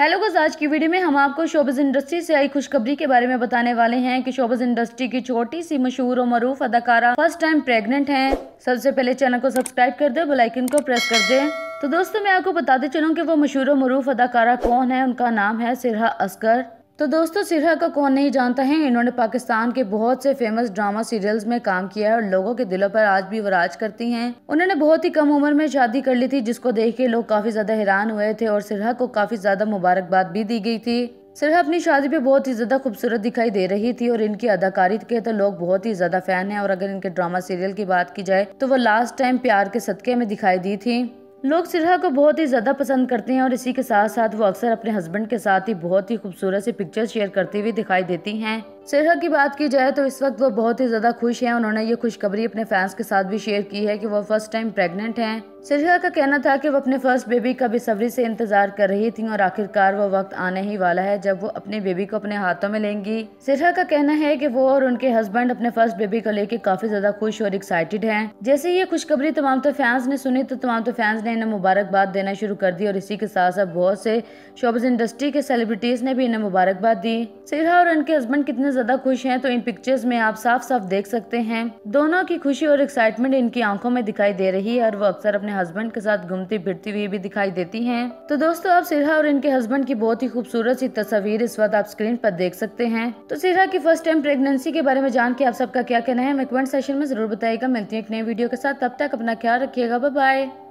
hello गज आज की वीडियो में हम आपको शोबज इंडस्ट्री से आई खुशखबरी के बारे में बताने वाले हैं कि शोबज इंडस्ट्री की छोटी सी मशहूर और मरूफ अदाकारा फर्स्ट टाइम प्रेग्नेंट हैं सबसे पहले चैनल को सब्सक्राइब कर दे बेलाइकन को प्रेस कर दे तो दोस्तों मैं आपको बताते चलूँ कि वो मशहूर और मरूफ अदाकारा कौन है उनका नाम है सिरहा असगर तो दोस्तों सिरहा का कौन नहीं जानता है इन्होंने पाकिस्तान के बहुत से फेमस ड्रामा सीरियल्स में काम किया है और लोगों के दिलों पर आज भी वो राज करती हैं उन्होंने बहुत ही कम उम्र में शादी कर ली थी जिसको देख के लोग काफी ज्यादा हैरान हुए थे और सिरहा को काफी ज्यादा मुबारकबाद भी दी गई थी सिरहा अपनी शादी पे बहुत ही ज़्यादा खूबसूरत दिखाई दे रही थी और इनकी अदाकारी के तो लोग बहुत ही ज़्यादा फैन हैं और अगर इनके ड्रामा सीरियल की बात की जाए तो वो लास्ट टाइम प्यार के सदके में दिखाई दी थी लोग सिरहा को बहुत ही ज़्यादा पसंद करते हैं और इसी के साथ साथ वो अक्सर अपने हस्बैंड के साथ ही बहुत ही खूबसूरत से पिक्चर शेयर करती हुई दिखाई देती हैं सेहरा की बात की जाए तो इस वक्त वो बहुत ही ज़्यादा खुश हैं उन्होंने ये खुशखबरी अपने फैंस के साथ भी शेयर की है कि वो फर्स्ट टाइम प्रेग्नेंट हैं सेहरा का कहना था कि वो अपने फर्स्ट बेबी का बेसब्री से इंतजार कर रही थी और आखिरकार वो वक्त आने ही वाला है जब वो अपने बेबी को अपने हाथों में लेंगी सेहरा का कहना है की वो और उनके हस्बैंड अपने फर्स्ट बेबी को लेकर काफी ज्यादा खुश और एक्साइटेड है जैसे ये खुशखबरी तमाम तो फैंस ने सुनी तो तमाम तो फैंस ने इन्हें मुबारकबाद देना शुरू कर दी और इसी के साथ साथ बहुत से शोबज इंडस्ट्री के सेलिब्रिटीज ने भी इन्हें मुबारकबाद दी सेहरा और उनके हस्बैंड कितने ज्यादा खुश हैं तो इन पिक्चर्स में आप साफ साफ देख सकते हैं दोनों की खुशी और एक्साइटमेंट इनकी आंखों में दिखाई दे रही है और वो अक्सर अपने हस्बैंड के साथ घूमती फिरती हुई भी दिखाई देती है तो दोस्तों आप सिरहा और इनके हस्बैंड की बहुत ही खूबसूरत सी तस्वीर इस वक्त आप स्क्रीन पर देख सकते हैं तो सिरहा की फर्स्ट टाइम प्रेगनेंसी के बारे में जान के आप सबका क्या कहना है कमेंट सेशन में जरूर बताएगा मिलती है एक नई वीडियो के साथ तब तक अपना ख्याल रखिएगा बाय